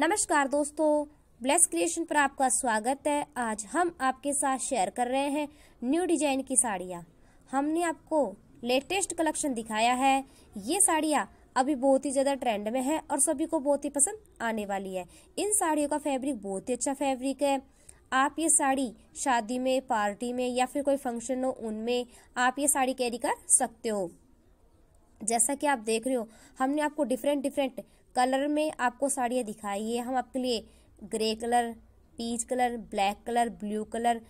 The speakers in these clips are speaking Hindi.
नमस्कार दोस्तों ब्लेस क्रिएशन पर आपका स्वागत है आज हम आपके साथ शेयर कर रहे हैं न्यू डिजाइन की साड़ियाँ हमने आपको लेटेस्ट कलेक्शन दिखाया है ये साड़ियाँ अभी बहुत ही ज़्यादा ट्रेंड में है और सभी को बहुत ही पसंद आने वाली है इन साड़ियों का फैब्रिक बहुत ही अच्छा फैब्रिक है आप ये साड़ी शादी में पार्टी में या फिर कोई फंक्शन हो उनमें आप ये साड़ी कैरी कर सकते हो जैसा कि आप देख रहे हो हमने आपको डिफरेंट डिफरेंट कलर में आपको साड़ियाँ दिखाई ये हम आपके लिए grey colour peach colour black colour blue colour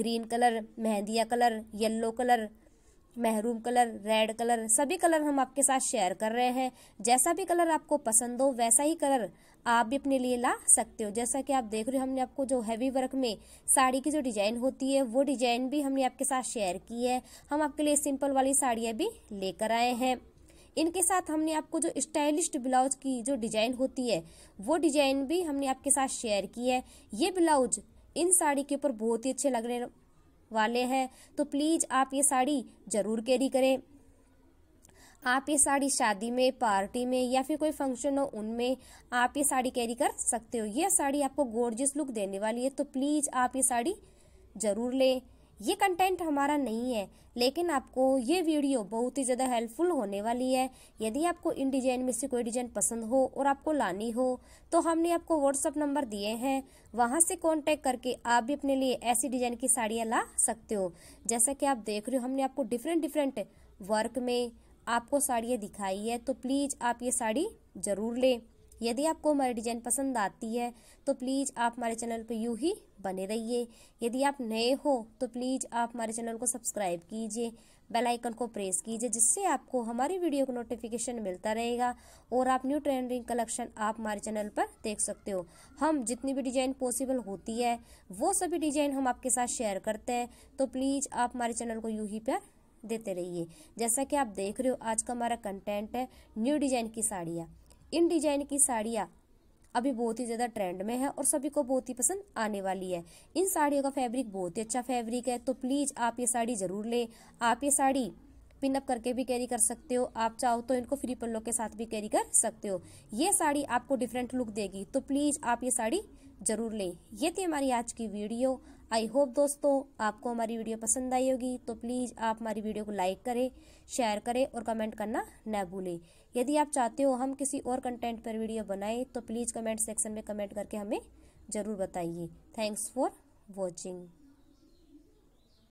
green colour मेहंदिया colour yellow colour maroon colour red colour सभी कलर हम आपके साथ शेयर कर रहे हैं जैसा भी कलर आपको पसंद हो वैसा ही कलर आप भी अपने लिए ला सकते हो जैसा कि आप देख रहे हो हमने आपको जो हैवी वर्क में साड़ी की जो डिजाइन होती है वो डिजाइन भी हमने आपके साथ शेयर की है हम आपके लिए सिंपल वाली साड़ियाँ भी लेकर आए हैं इनके साथ हमने आपको जो स्टाइलिश ब्लाउज की जो डिजाइन होती है वो डिजाइन भी हमने आपके साथ शेयर की है ये ब्लाउज इन साड़ी के ऊपर बहुत ही अच्छे लगने वाले हैं तो प्लीज आप ये साड़ी जरूर कैरी करें आप ये साड़ी शादी में पार्टी में या फिर कोई फंक्शन हो उनमें आप ये साड़ी कैरी कर सकते हो ये साड़ी आपको गोर्जियस लुक देने वाली है तो प्लीज आप ये साड़ी जरूर लें ये कंटेंट हमारा नहीं है लेकिन आपको ये वीडियो बहुत ही ज़्यादा हेल्पफुल होने वाली है यदि आपको इन डिजाइन में से कोई डिजाइन पसंद हो और आपको लानी हो तो हमने आपको व्हाट्सअप नंबर दिए हैं वहाँ से कॉन्टैक्ट करके आप भी अपने लिए ऐसी डिजाइन की साड़ियाँ ला सकते हो जैसा कि आप देख रहे हो हमने आपको डिफरेंट डिफरेंट वर्क में आपको साड़ियाँ दिखाई है तो प्लीज़ आप ये साड़ी ज़रूर लें यदि आपको हमारी डिज़ाइन पसंद आती है तो प्लीज़ आप हमारे चैनल पर यूँ ही बने रहिए यदि आप नए हो तो प्लीज़ आप हमारे चैनल को सब्सक्राइब कीजिए बेल आइकन को प्रेस कीजिए जिससे आपको हमारी वीडियो का नोटिफिकेशन मिलता रहेगा और आप न्यू ट्रेंडिंग कलेक्शन आप हमारे चैनल पर देख सकते हो हम जितनी भी डिज़ाइन पॉसिबल होती है वो सभी डिज़ाइन हम आपके साथ शेयर करते हैं तो प्लीज़ आप हमारे चैनल को यू ही पर देते रहिए जैसा कि आप देख रहे हो आज का हमारा कंटेंट है न्यू डिज़ाइन की साड़ियाँ इन डिजाइन की साड़ियाँ अभी बहुत ही ज़्यादा ट्रेंड में है और सभी को बहुत ही पसंद आने वाली है इन साड़ियों का फैब्रिक बहुत ही अच्छा फैब्रिक है तो प्लीज़ आप ये साड़ी ज़रूर लें आप ये साड़ी पिनअप करके भी कैरी कर सकते हो आप चाहो तो इनको फ्री पल्लों के साथ भी कैरी कर सकते हो ये साड़ी आपको डिफरेंट लुक देगी तो प्लीज़ आप ये साड़ी ज़रूर लें ये थी हमारी आज की वीडियो आई होप दोस्तों आपको हमारी वीडियो पसंद आई होगी तो प्लीज़ आप हमारी वीडियो को लाइक करें शेयर करें और कमेंट करना न भूलें यदि आप चाहते हो हम किसी और कंटेंट पर वीडियो बनाएं तो प्लीज़ कमेंट सेक्शन में कमेंट करके हमें ज़रूर बताइए थैंक्स फॉर वॉचिंग